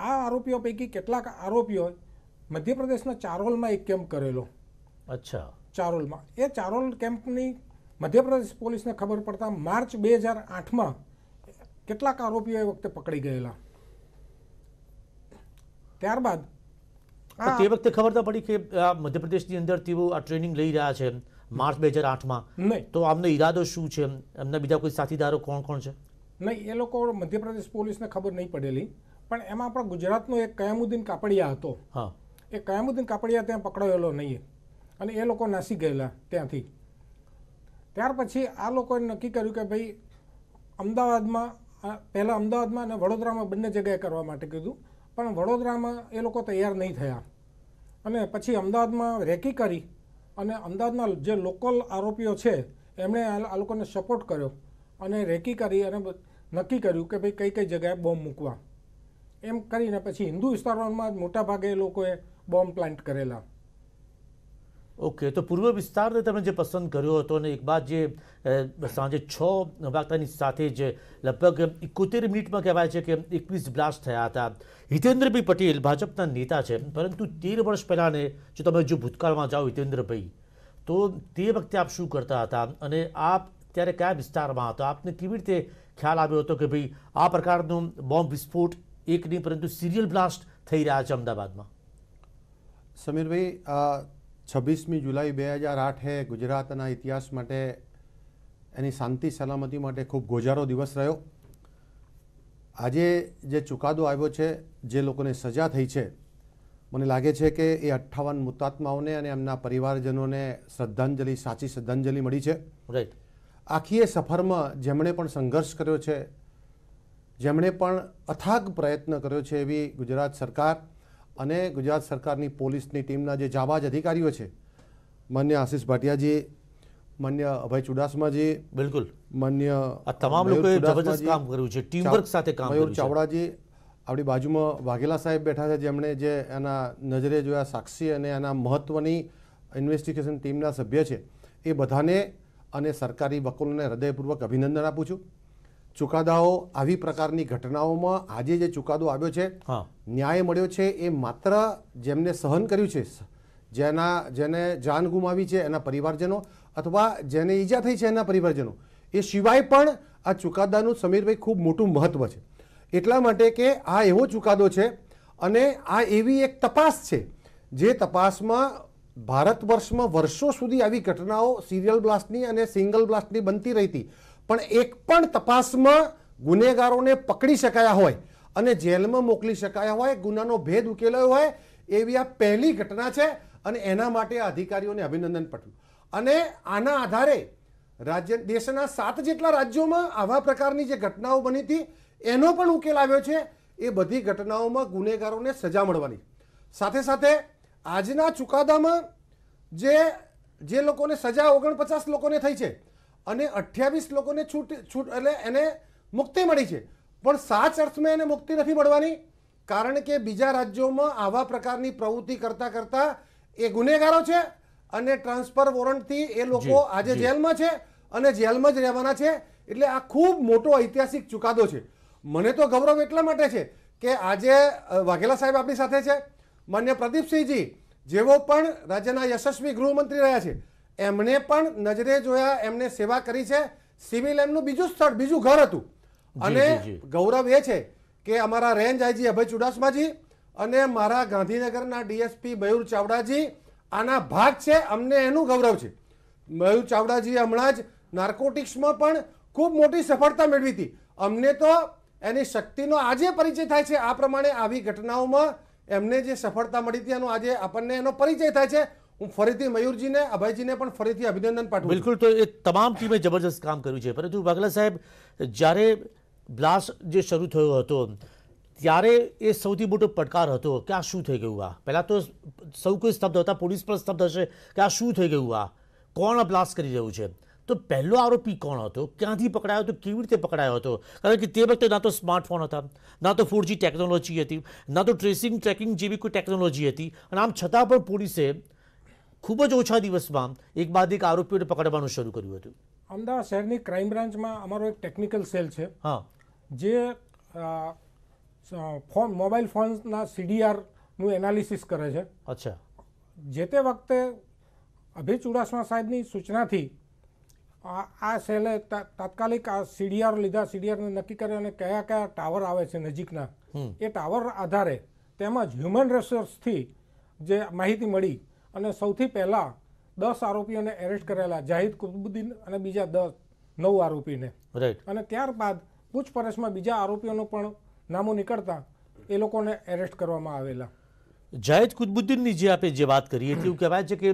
Speaker 2: આ આરોપીઓ પૈકી કેટલાક આરોપીઓ મધ્યપ્રદેશના ચારોલમાં એક કેમ્પ કરેલો અચ્છા ચારોલમાં એ ચારોલ કેમ્પની મધ્યપ્રદેશ પોલીસને ખબર પડતા માર્ચ બે હજાર
Speaker 1: આઠમાં કેટલાક આરોપીઓ એ વખતે પકડી ગયેલા ત્યારબાદ તે વખતે ખબર તો પડી કે મધ્યપ્રદેશ ની અંદર તેઓ આ ટ્રેનિંગ લઈ રહ્યા છે માર્ચ બે હજાર આઠ આઠમાં તો આમનો ઈરાદો શું છે એમના બીજા કોઈ સાથીદારો કોણ કોણ છે
Speaker 2: નહીં એ લોકો મધ્યપ્રદેશ પોલીસને ખબર નહીં પડેલી પણ એમાં આપણા ગુજરાતનો એક કયામુદ્દીન કાપડિયા હતો હા એ કયામુદ્દીન કાપડિયા ત્યાં પકડાયેલો નહીં અને એ લોકો નાસી ગયેલા ત્યાંથી ત્યાર પછી આ લોકોએ નક્કી કર્યું કે ભાઈ અમદાવાદમાં પહેલાં અમદાવાદમાં અને વડોદરામાં બંને જગ્યાએ કરવા માટે કીધું પણ વડોદરામાં એ લોકો તૈયાર નહીં થયા અને પછી અમદાવાદમાં રેકી કરી અને અમદાવાદના જે લોકલ આરોપીઓ છે એમણે આ લોકોને સપોર્ટ કર્યો અને રેકી કરી અને નક્કી કર્યું કે ભાઈ કઈ કઈ જગ્યાએ બોમ્બ મૂકવા એમ કરીને પછી હિન્દુ વિસ્તારોમાં જ મોટાભાગે એ લોકોએ બોમ્બ પ્લાન્ટ કરેલા
Speaker 1: ઓકે તો પૂર્વ વિસ્તારને તમે જે પસંદ કર્યો હતો અને એક બાદ જે સાંજે છ વાગતાની સાથે જ લગભગ એકોતેર મિનિટમાં કહેવાય છે કે એકવીસ બ્લાસ્ટ થયા હતા હિતેન્દ્રભાઈ પટેલ ભાજપના નેતા છે પરંતુ તેર વર્ષ પહેલાંને જો તમે જો ભૂતકાળમાં જાઓ હિતેન્દ્રભાઈ તો તે વખતે આપ શું કરતા હતા અને આપ ત્યારે કયા વિસ્તારમાં હતા આપને કેવી રીતે ખ્યાલ આવ્યો હતો કે ભાઈ આ પ્રકારનો બોમ્બ વિસ્ફોટ એક નહીં પરંતુ સિરિયલ બ્લાસ્ટ થઈ રહ્યા છે અમદાવાદમાં
Speaker 6: સમીરભાઈ છવ્વીસમી જુલાઈ બે હજાર આઠ એ ગુજરાતના ઇતિહાસ માટે એની શાંતિ સલામતી માટે ખૂબ ગોજારો દિવસ રહ્યો આજે જે ચુકાદો આવ્યો છે જે લોકોને સજા થઈ છે મને લાગે છે કે એ અઠ્ઠાવન મુતાત્માઓને અને એમના પરિવારજનોને શ્રદ્ધાંજલિ સાચી શ્રદ્ધાંજલિ મળી છે રાઈટ આખી એ સફરમાં જેમણે પણ સંઘર્ષ કર્યો છે જેમણે પણ અથાગ પ્રયત્ન કર્યો છે એવી ગુજરાત સરકાર અને ગુજરાત સરકારની પોલીસની ટીમના જે જાબાજ અધિકારીઓ છે માન્ય આશીષ ભાટિયાજી માન્ય અભય ચુડાસમાજી બિલકુલ માન્ય તમામ કામ કર્યું છે ટીમ વર્ક સાથે કામ ચાવડાજી આપણી બાજુમાં વાઘેલા સાહેબ બેઠા છે જેમણે જે એના નજરે જોયા સાક્ષી અને એના મહત્વની ઇન્વેસ્ટિગેશન ટીમના સભ્ય છે એ બધાને અને સરકારી વકીલોને હૃદયપૂર્વક અભિનંદન આપું છું ચુકાદાઓ આવી પ્રકારની ઘટનાઓમાં આજે જે ચુકાદો આવ્યો છે ન્યાય મળ્યો છે એ માત્ર જેમને સહન કર્યું છે જેના જેને જાન ગુમાવી છે એના પરિવારજનો અથવા જેને ઈજા થઈ છે એના પરિવારજનો એ સિવાય પણ આ ચુકાદાનું સમીરભાઈ ખૂબ મોટું મહત્ત્વ છે એટલા માટે કે આ એવો ચુકાદો છે અને આ એવી એક તપાસ છે જે તપાસમાં ભારત વર્ષમાં વર્ષો સુધી આવી ઘટનાઓ સિરિયલ બ્લાસ્ટની અને સિંગલ બ્લાસ્ટની બનતી રહી હતી પણ એક પણ તપાસમાં ગુનેગારોને પકડી શકાયા હોય અને જેલમાં મોકલી શકાયા હોય ગુનાનો ભેદ ઉકેલાયો હોય એવી આ પહેલી ઘટના છે અને એના માટે અધિકારીઓને અભિનંદન પાઠવું અને આના આધારે રાજ્ય દેશના સાત જેટલા રાજ્યોમાં આવા પ્રકારની જે ઘટનાઓ બની હતી એનો પણ ઉકેલ આવ્યો છે એ બધી ઘટનાઓમાં ગુનેગારોને સજા મળવાની સાથે સાથે આજના ચુકાદામાં જે જે લોકોને સજા ઓગણપચાસ લોકોને થઈ છે અને અઠ્યાવીસ લોકોને છૂટ છૂટ એટલે એને મુક્તિ મળી છે પણ સાચ અર્થમાં એને મુક્તિ નથી મળવાની કારણ કે બીજા રાજ્યોમાં આવા પ્રકારની પ્રવૃત્તિ કરતા કરતા એ ગુનેગારો છે અને ટ્રાન્સફર વોરંટથી એ લોકો આજે જેલમાં છે અને જેલમાં જ રહેવાના છે એટલે આ ખૂબ મોટો ઐતિહાસિક ચુકાદો છે મને તો ગૌરવ એટલા માટે છે કે આજે વાઘેલા સાહેબ આપણી સાથે છે માન્ય પ્રદીપસિંહજી જેવો પણ રાજ્યના યશસ્વી ગૃહમંત્રી રહ્યા છે એમણે પણ નજરે જોયા એમને સેવા કરી છે સિવિલ એમનું બીજું સ્થળ બીજું ઘર હતું અને ગૌરવ એ છે કે અમારા રેન્જ આઈજી અભય ચુડાસમાજી અને મારા ગાંધીનગરના ડીએસપી મયુર ચાવડાજી આના ભાગ છે અમને એનું ગૌરવ છે મયુર ચાવડાજીએ હમણાં જ નાર્કોટિક્સમાં પણ ખૂબ મોટી સફળતા મેળવી હતી અમને તો એની શક્તિનો આજે પરિચય થાય છે આ પ્રમાણે આવી ઘટનાઓમાં એમને જે સફળતા મળી હતી એનો આજે આપણને એનો પરિચય થાય છે હું ફરીથી મયુરજીને અભયજીને પણ ફરીથી અભિનંદન પાઠવું
Speaker 1: બિલકુલ તો એ તમામ ટીમે જબરજસ્ત કામ કર્યું છે પરંતુ વાઘલા સાહેબ જ્યારે બ્લાસ્ટ જે શરૂ થયો હતો ત્યારે એ સૌથી મોટો પડકાર હતો કે આ શું થઈ ગયું આ પહેલાં તો સૌ કોઈ સ્તબ્ધ હતા પોલીસ પણ સ્તબ્ધ હશે કે આ શું થઈ ગયું આ કોણ આ બ્લાસ્ટ કરી રહ્યું છે તો પહેલો આરોપી કોણ હતો ક્યાંથી પકડાયો હતો કેવી રીતે પકડાયો હતો કારણ કે તે વખતે ના તો સ્માર્ટફોન હતા ના તો ફોરજી ટેકનોલોજી હતી ના તો ટ્રેસિંગ ટ્રેકિંગ જેવી કોઈ ટેકનોલોજી હતી અને આમ છતાં પણ પોલીસે ખૂબ જ ઓછા દિવસમાં એક બાદ એક આરોપીઓને પકડવાનું શરૂ કર્યું હતું
Speaker 2: અમદાવાદ શહેરની ક્રાઇમ બ્રાન્ચમાં અમારો એક ટેકનિકલ સેલ છે હા જે ફોન મોબાઈલ ફોન્સના સીડીઆરનું એનાલિસિસ કરે છે અચ્છા જે તે વખતે અભય ચુડાસમા સાહેબની સૂચનાથી આ સેલે તાત્કાલિક આ સીડીઆર લીધા સીડીઆરને નક્કી કરે અને કયા કયા ટાવર આવે છે નજીકના એ ટાવર આધારે તેમજ હ્યુમન રિસોર્સથી જે માહિતી મળી અને સૌથી પહેલાં દસ આરોપીઓને એરેસ્ટ કરેલા જાહિદ કુતબુદ્દીન અને બીજા દસ નવ આરોપીને અને ત્યારબાદ પૂછપરછમાં બીજા આરોપીઓનું પણ નામો નીકળતા એ લોકોને એરેસ્ટ કરવામાં
Speaker 1: આવેલા જાહેદ કુતબુદ્દીનની જે આપણે જે વાત કરીએ હતી એવું કહેવાય છે કે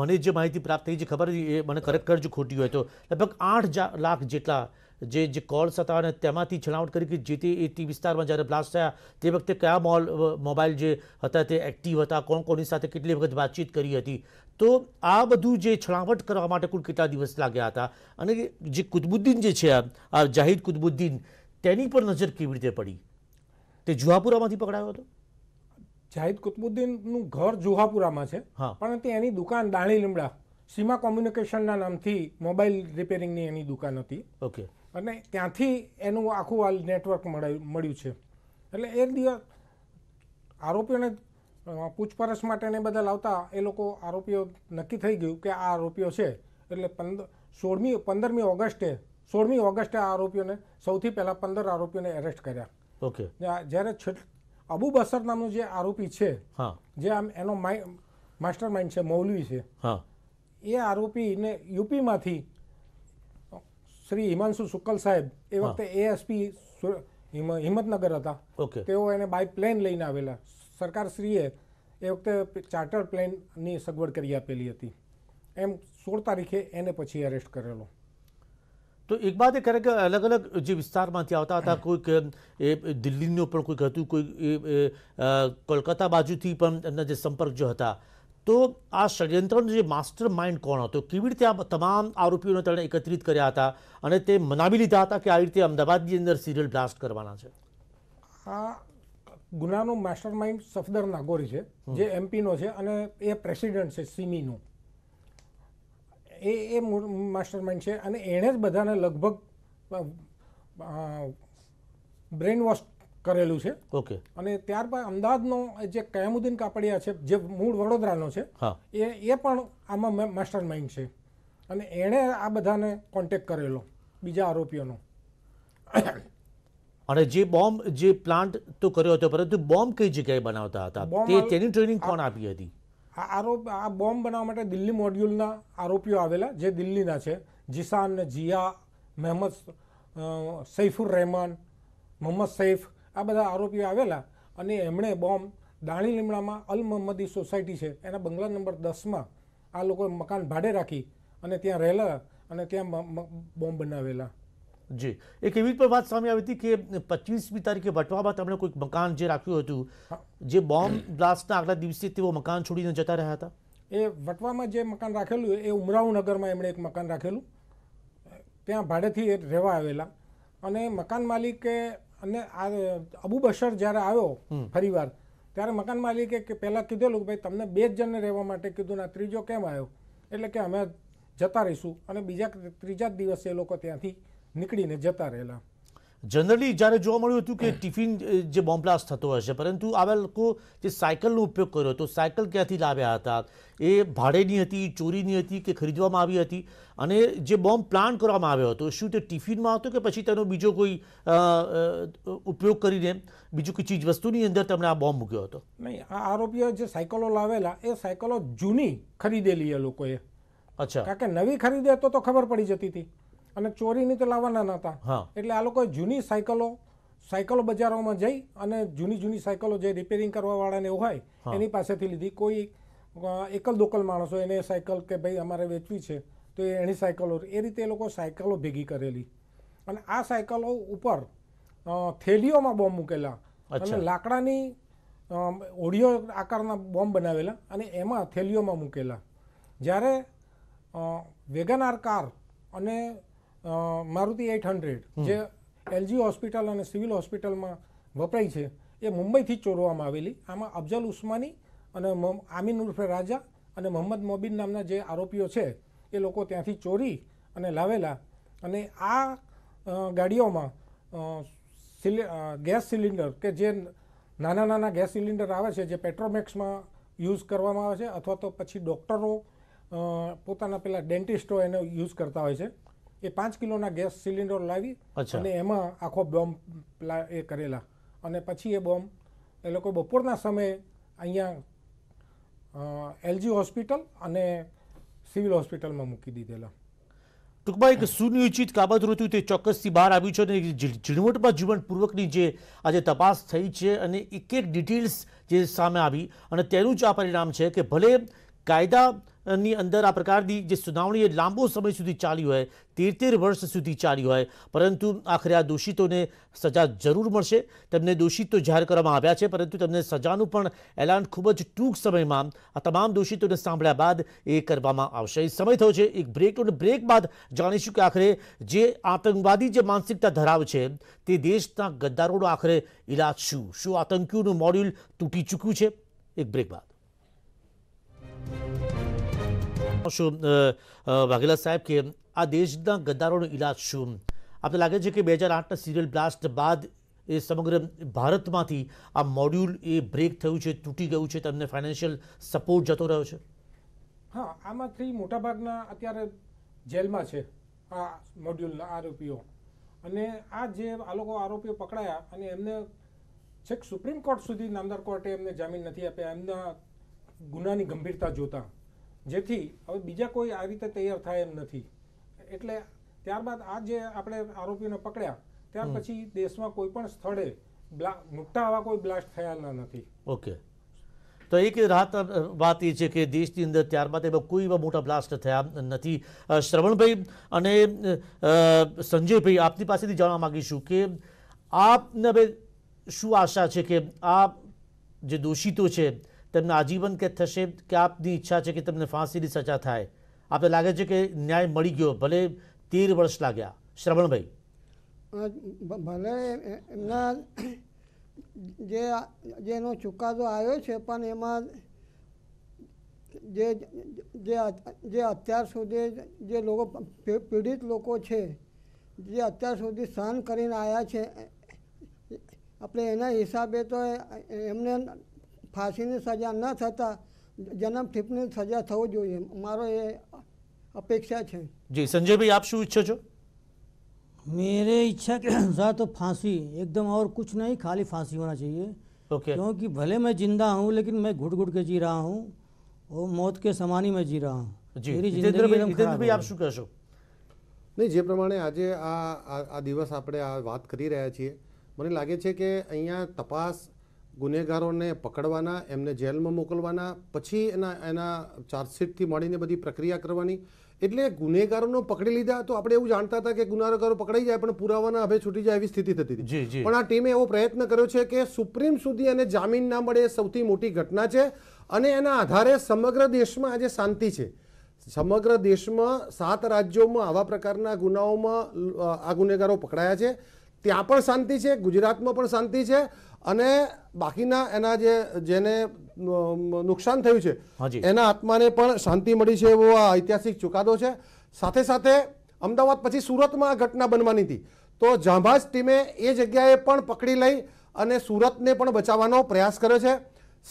Speaker 1: મને જે માહિતી પ્રાપ્ત થઈ છે ખબર એ મને ખરેખર જ ખોટી હોય તો લગભગ આઠ લાખ જેટલા જે જે કોલ્સ હતા અને તેમાંથી છણાવટ કરી કે જે તે એ વિસ્તારમાં જ્યારે બ્લાસ્ટ થયા તે વખતે કયા મોલ મોબાઈલ જે હતા તે એક્ટિવ હતા કોણ કોની સાથે કેટલી વખત વાતચીત કરી હતી તો આ બધું જે છણાવટ કરવા માટે કુલ કેટલા દિવસ લાગ્યા હતા અને જે કુતબુદ્દીન જે છે આ જાહિદ કુતબુદ્દીન તેની પર નજર કેવી રીતે પડી તે જુહાપુરામાંથી પકડાયો હતો જાહિદ કુતબુદ્દીનનું ઘર જુહાપુરામાં છે હા પણ તે એની દુકાન દાણી
Speaker 2: લીમડા સીમા કોમ્યુનિકેશનના નામથી મોબાઈલ રિપેરિંગની એની દુકાન હતી ઓકે અને ત્યાંથી એનું આખું આ નેટવર્ક મળ્યું છે એટલે એક દિવસ આરોપીઓને પૂછપરછ માટે માટેને બદલ આવતા એ લોકો આરોપીઓ નક્કી થઈ ગયું કે આ આરોપીઓ છે એટલે પંદર સોળમી પંદરમી ઓગસ્ટે સોળમી ઓગસ્ટે આ આરોપીઓને સૌથી પહેલાં પંદર આરોપીઓને એરેસ્ટ કર્યા ઓકે જ્યારે અબુ બસર નામનો જે આરોપી છે જે આમ એનો માસ્ટર માઇન્ડ છે મૌલવી છે હા એ આરોપીને યુપીમાંથી શ્રી હિમાંશુ સુકલ સાહેબ એ વખતે એએસપી હિંમતનગર હતા તેઓ એને બાય પ્લેન લઈને આવેલા સરકાર શ્રીએ એ વખતે ચાર્ટર પ્લેનની સગવડ કરી આપેલી હતી એમ સોળ તારીખે એને પછી અરેસ્ટ કરેલો
Speaker 1: તો એક બાદ એ કરે કે અલગ અલગ જે વિસ્તારમાંથી આવતા હતા કોઈક એ દિલ્હીનું પણ કોઈક હતું કોઈક એ કોલકાતા બાજુથી પણ એમના જે સંપર્ક જો હતા તો આ ષડયંત્રનું જે માસ્ટર માઇન્ડ કોણ હતો કેવી રીતે આ તમામ આરોપીઓને તેણે એકત્રિત કર્યા હતા અને તે મનાવી લીધા હતા કે આવી રીતે અમદાવાદની અંદર સિરિયલ બ્લાસ્ટ કરવાના છે
Speaker 2: આ ગુનાનો માસ્ટર માઇન્ડ સફદર નાગોરી છે જે એમપીનો છે અને એ પ્રેસિડેન્ટ છે સિમીનો એ એ માસ્ટર માઇન્ડ છે અને એણે જ બધાને લગભગ બ્રેન વોશ કરેલું છે ઓકે અને ત્યારબાદ અમદાવાદનો જે કયામુદ્દીન કાપડિયા છે જે મૂળ વડોદરાનો છે એ એ પણ આમાં માસ્ટર માઇન્ડ છે અને એણે આ બધાને કોન્ટેક્ટ કરેલો બીજા આરોપીઓનો
Speaker 1: અને જે બોમ્બ જે પ્લાન્ટ તો કર્યો હતો પરંતુ બોમ્બ કઈ જગ્યાએ બનાવતા હતા તે તેની ટ્રેનિંગ કોણ આપી હતી
Speaker 2: આ આરોપ આ બોમ્બ બનાવવા માટે દિલ્હી મોડ્યુલના આરોપીઓ આવેલા જે દિલ્હીના છે જીસાન ને જીયા મહેમદ સૈફુર રહેમાન મોહમ્મદ સૈફ આ બધા આરોપીઓ આવેલા અને એમણે બોમ્બ દાણી લીમડામાં અલ મહમ્મદી સોસાયટી છે એના બંગલા નંબર દસમાં આ લોકો મકાન ભાડે રાખી અને ત્યાં રહેલા અને ત્યાં બોમ્બ બનાવેલા
Speaker 1: જી એક એવી પણ વાત સામે આવી હતી કે પચીસમી તારીખે વટવામાં તેમણે કોઈક મકાન જે રાખ્યું હતું જે બોમ્બ બ્લાસ્ટના આગલા દિવસે તેઓ મકાન છોડીને જતા રહ્યા હતા એ વટવામાં જે
Speaker 2: મકાન રાખેલું એ ઉમરાવ નગરમાં એમણે એક મકાન રાખેલું ત્યાં ભાડેથી રહેવા આવેલા અને મકાન માલિકે અને આ અબુ બશર જ્યારે આવ્યો ફરીવાર ત્યારે મકાન માલિકે કે પહેલાં કીધેલું ભાઈ તમને બે જ જણને રહેવા માટે કીધું ના ત્રીજો કેમ આવ્યો એટલે કે અમે જતા રહીશું અને બીજા ત્રીજા જ દિવસે એ લોકો ત્યાંથી નીકળીને જતા રહેલા
Speaker 1: જનરલી જ્યારે જોવા મળ્યું હતું કે ટિફિન જે બોમ્બલાસ્ટ થતો હશે પરંતુ આવા લોકો જે સાયકલનો ઉપયોગ કર્યો હતો સાયકલ ક્યાંથી લાવ્યા હતા એ ભાડેની હતી ચોરીની હતી કે ખરીદવામાં આવી હતી અને જે બોમ્બ પ્લાન કરવામાં આવ્યો હતો શું તે ટિફિનમાં હતો કે પછી તેનો બીજો કોઈ ઉપયોગ કરીને બીજું કોઈ ચીજ વસ્તુની અંદર તમને આ બોમ્બ મૂક્યો હતો નહીં આ આરોપીઓ જે સાયકલો લાવેલા એ સાયકલો જૂની ખરીદેલી એ લોકોએ અચ્છા
Speaker 2: કારણ કે નવી ખરીદે તો તો ખબર પડી જતી હતી અને ચોરીની તો લાવવાના નહોતા એટલે આ લોકોએ જૂની સાયકલો સાયકલો બજારોમાં જઈ અને જૂની જૂની સાયકલો જે રિપેરિંગ કરવાવાળાને હોય એની પાસેથી લીધી કોઈ એકલ દોકલ માણસો એને સાયકલ કે ભાઈ અમારે વેચવી છે તો એની સાયકલો એ રીતે એ લોકો સાયકલો ભેગી કરેલી અને આ સાયકલો ઉપર થેલીઓમાં બોમ્બ મૂકેલા અને લાકડાની ઓડિયો આકારના બોમ્બ બનાવેલા અને એમાં થેલીઓમાં મૂકેલા જ્યારે વેગનાર કાર અને મારુતિ એઇટ હંડ્રેડ જે એલજી હોસ્પિટલ અને સિવિલ હોસ્પિટલમાં વપરાય છે એ મુંબઈથી ચોરવામાં આવેલી આમાં અફઝલ ઉસ્માની અને આમીન ઉર્ફે રાજા અને મોહમ્મદ મોબીન નામના જે આરોપીઓ છે એ લોકો ત્યાંથી ચોરી અને લાવેલા અને આ ગાડીઓમાં સિલે ગેસ સિલિન્ડર કે જે નાના નાના ગેસ સિલિન્ડર આવે છે જે પેટ્રોમેક્સમાં યુઝ કરવામાં આવે છે અથવા તો પછી ડૉક્ટરો પોતાના પેલા ડેન્ટિસ્ટો એનો યુઝ કરતા હોય છે એ પાંચ કિલોના ગેસ સિલિન્ડર લાવી અને એમાં આખો બોમ્બ એ કરેલા અને પછી એ બોમ્બ એ લોકો બપોરના સમયે અહીંયા એલજી હોસ્પિટલ અને સિવિલ હોસ્પિટલમાં મૂકી દીધેલા
Speaker 1: ટૂંકમાં એક સુનિયોજિત કાબત હતું તે ચોક્કસથી બહાર આવ્યું છે અને ઝીણવટમાં જીવનપૂર્વકની જે આજે તપાસ થઈ છે અને એક એક ડિટેલ્સ જે સામે આવી અને તેનું જ આ પરિણામ છે કે ભલે કાયદાની અંદર આ પ્રકારની જે સુનાવણી એ લાંબો સમય સુધી ચાલી હોય તેર તેર વર્ષ સુધી ચાલી હોય પરંતુ આખરે આ દોષિતોને સજા જરૂર મળશે તેમને દોષિતો જાહેર કરવામાં આવ્યા છે પરંતુ તેમને સજાનું પણ એલાન ખૂબ જ ટૂંક સમયમાં આ તમામ દોષિતોને સાંભળ્યા બાદ એ કરવામાં આવશે એ સમય થયો છે એક બ્રેક અને બ્રેક બાદ જાણીશું કે આખરે જે આતંકવાદી જે માનસિકતા ધરાવે છે તે દેશના ગદ્દારોનો આખરે ઇલાજ શું શું આતંકીઓનું મોડ્યુલ તૂટી ચૂક્યું છે એક બ્રેક બાદ શું વાઘેલા સાહેબ કે આ દેશના ગદ્દારોનો ઇલાજ શું આપણે લાગે છે કે બે હજાર આઠના સિરિયલ બ્લાસ્ટ બાદ એ સમગ્ર ભારતમાંથી આ મોડ્યુલ એ બ્રેક થયું છે તૂટી ગયું છે તમને ફાઇનાન્શિયલ સપોર્ટ જતો રહ્યો છે
Speaker 2: હા આમાંથી મોટાભાગના અત્યારે જેલમાં છે આ મોડ્યુલના આરોપીઓ અને આ જે આ લોકો આરોપીઓ પકડાયા અને એમને છેક સુપ્રીમ કોર્ટ સુધી નામદાર કોર્ટે એમને જામીન નથી આપ્યા એમના ગુનાની ગંભીરતા જોતા જેથી હવે બીજા કોઈ આ રીતે તૈયાર થાય એમ નથી એટલે ત્યારબાદ આ જે આપણે આરોપીઓને પકડ્યા ત્યાર પછી દેશમાં કોઈ પણ સ્થળે મોટા આવા કોઈ બ્લાસ્ટ થયેલા નથી
Speaker 1: ઓકે તો એક રાહત વાત એ છે કે દેશની અંદર ત્યારબાદ એમાં કોઈ એવા મોટા બ્લાસ્ટ થયા નથી શ્રવણભાઈ અને સંજયભાઈ આપની પાસેથી જાણવા માગીશું કે આપને હવે શું આશા છે કે આ જે દોષિતો છે તેમને આજીવન કે થશે કે આપની ઈચ્છા છે કે તમને ફાંસીની સજા થાય આપણે લાગે છે કે ન્યાય મળી ગયો ભલે તેર વર્ષ લાગ્યા શ્રવણભાઈ
Speaker 4: ભલે એમના જે જેનો ચુકાદો આવ્યો છે પણ એમાં જે જે અત્યાર સુધી જે લોકો પીડિત લોકો છે જે અત્યાર સુધી સહન કરીને આવ્યા છે આપણે એના હિસાબે તો એમને फांसी ने सजा न थता जन्म ठीपने सजा थव जो मारो ये अपेक्षा छे
Speaker 1: जी संजय भाई आप शू इच्छो मेरे
Speaker 5: इच्छा के अनुसार तो फांसी एकदम और कुछ नहीं खाली फांसी होना चाहिए ओके okay. क्योंकि भले मैं जिंदा हूँ लेकिन मैं घुट घुट के जी रहा हूँ वो मौत के समानी में जी रहा हूँ
Speaker 6: नहीं जे प्रमाण आज आ, दिवस आप मैं लगे कि अँ तपास ગુનેગારોને પકડવાના એમને જેલમાં મોકલવાના પછી એના એના ચાર્જશીટથી મળીને બધી પ્રક્રિયા કરવાની એટલે ગુનેગારોનો પકડી લીધા તો આપણે એવું જાણતા હતા કે ગુનેગારો પકડાઈ જાય પણ પુરાવાના હવે છૂટી જાય એવી સ્થિતિ થતી હતી પણ આ ટીમે એવો પ્રયત્ન કર્યો છે કે સુપ્રીમ સુધી અને જામીન ના મળે એ સૌથી મોટી ઘટના છે અને એના આધારે સમગ્ર દેશમાં આજે શાંતિ છે સમગ્ર દેશમાં સાત રાજ્યોમાં આવા પ્રકારના ગુનાઓમાં આ ગુનેગારો પકડાયા છે ત્યાં પણ શાંતિ છે ગુજરાતમાં પણ શાંતિ છે અને બાકીના એના જે જેને નુકસાન થયું છે એના આત્માને પણ શાંતિ મળી છે એવો આ ઐતિહાસિક ચુકાદો છે સાથે સાથે અમદાવાદ પછી સુરતમાં આ ઘટના બનવાની હતી તો જાંબાજ ટીમે એ જગ્યાએ પણ પકડી લઈ અને સુરતને પણ બચાવવાનો પ્રયાસ કર્યો છે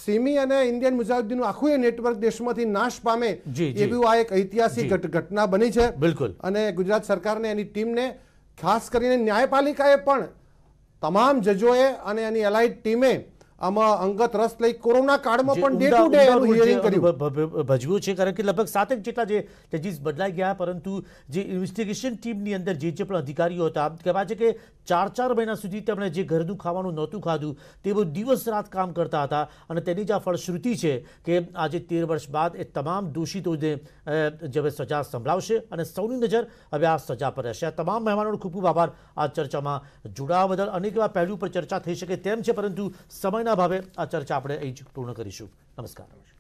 Speaker 6: સિમી અને ઇન્ડિયન મુજાહિદ્દીનનું આખું એ નેટવર્ક દેશમાંથી નાશ પામે એવું આ એક ઐતિહાસિક ઘટના બની છે બિલકુલ અને ગુજરાત સરકારને એની ટીમને ખાસ કરીને ન્યાયપાલિકાએ પણ તમામ જજોએ અને એની એલાઇટ ટીમે આમાં અંગત રસ લઈ કોરોના કાળમાં પણ ડે ટુ ડે હિયરિંગ કર્યું
Speaker 1: ભજવ્યું છે કારણ કે લગભગ સાતેક જેટલા જે જજીસ બદલાઈ ગયા પરંતુ જે ઇન્વેસ્ટિગેશન ટીમની અંદર જે જે પણ અધિકારીઓ હતા કહેવાય છે કે ચાર ચાર મહિના સુધી તેમણે જે ઘરનું ખાવાનું નહોતું ખાધું તે દિવસ રાત કામ કરતા હતા અને તેની જ આ ફળશ્રુતિ છે કે આજે તેર વર્ષ બાદ એ તમામ દોષિતોને જે સજા સંભળાવશે અને સૌની નજર હવે આ સજા પર રહેશે આ તમામ મહેમાનોનો ખૂબ ખૂબ આભાર આ ચર્ચામાં જોડાવા બદલ અનેક એવા પહેલું પર ચર્ચા થઈ શકે તેમ છે પરંતુ સમય સમયના ભાવે આ ચર્ચા આપણે અહીં પૂર્ણ કરીશું નમસ્કાર